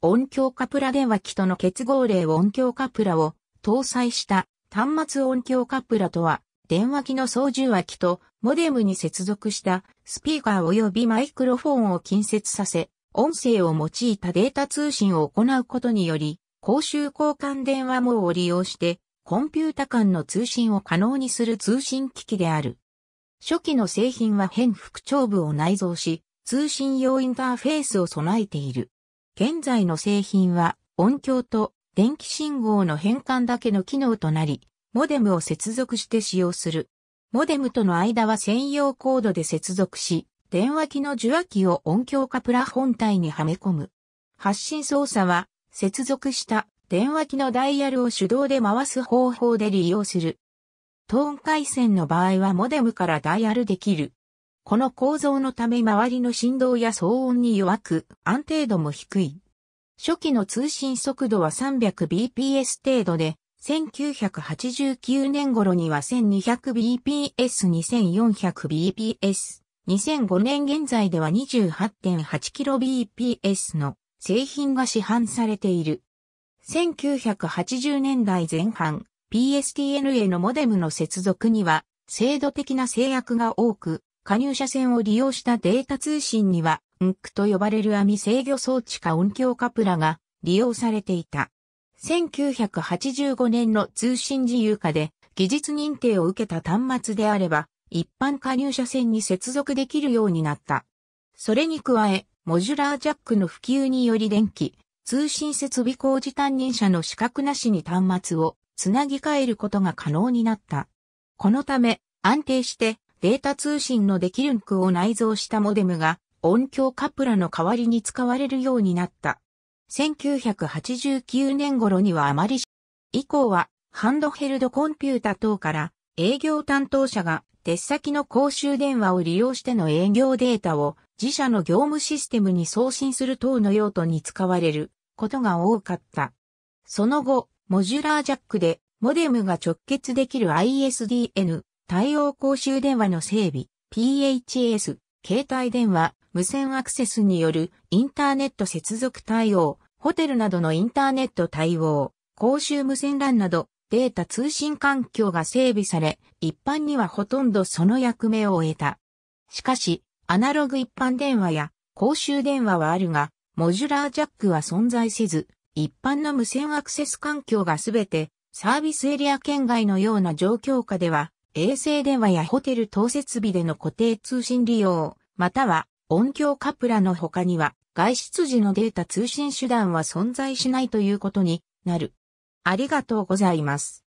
音響カプラ電話機との結合例音響カプラを搭載した端末音響カプラとは、電話機の操縦脇とモデムに接続したスピーカー及びマイクロフォンを近接させ、音声を用いたデータ通信を行うことにより、公衆交換電話網を利用して、コンピュータ間の通信を可能にする通信機器である。初期の製品は変副長部を内蔵し、通信用インターフェースを備えている。現在の製品は音響と電気信号の変換だけの機能となり、モデムを接続して使用する。モデムとの間は専用コードで接続し、電話機の受話器を音響カプラ本体にはめ込む。発信操作は、接続した電話機のダイヤルを手動で回す方法で利用する。トーン回線の場合はモデムからダイヤルできるこの構造のため周りの振動や騒音に弱く、安定度も低い。初期の通信速度は 300bps 程度で、1989年頃には 1200bps、2400bps、2005年現在では 28.8kbps の製品が市販されている。1980年代前半、PSTN へのモデムの接続には、制度的な制約が多く、加入者線を利用したデータ通信には、ンクと呼ばれる網制御装置か音響カプラが利用されていた。1985年の通信自由化で技術認定を受けた端末であれば、一般加入者線に接続できるようになった。それに加え、モジュラージャックの普及により電気、通信設備工事担任者の資格なしに端末をつなぎ替えることが可能になった。このため、安定してデータ通信のできるんくを内蔵したモデムが音響カプラの代わりに使われるようになった。1989年頃にはあまり以降はハンドヘルドコンピュータ等から営業担当者が鉄先の公衆電話を利用しての営業データを自社の業務システムに送信する等の用途に使われることが多かった。その後、モジュラージャックでモデムが直結できる ISDN 対応公衆電話の整備、PHS、携帯電話、無線アクセスによるインターネット接続対応、ホテルなどのインターネット対応、公衆無線 LAN などデータ通信環境が整備され、一般にはほとんどその役目を終えた。しかし、アナログ一般電話や公衆電話はあるが、モジュラージャックは存在せず、一般の無線アクセス環境がすべてサービスエリア圏外のような状況下では衛星電話やホテル等設備での固定通信利用、または音響カプラの他には外出時のデータ通信手段は存在しないということになる。ありがとうございます。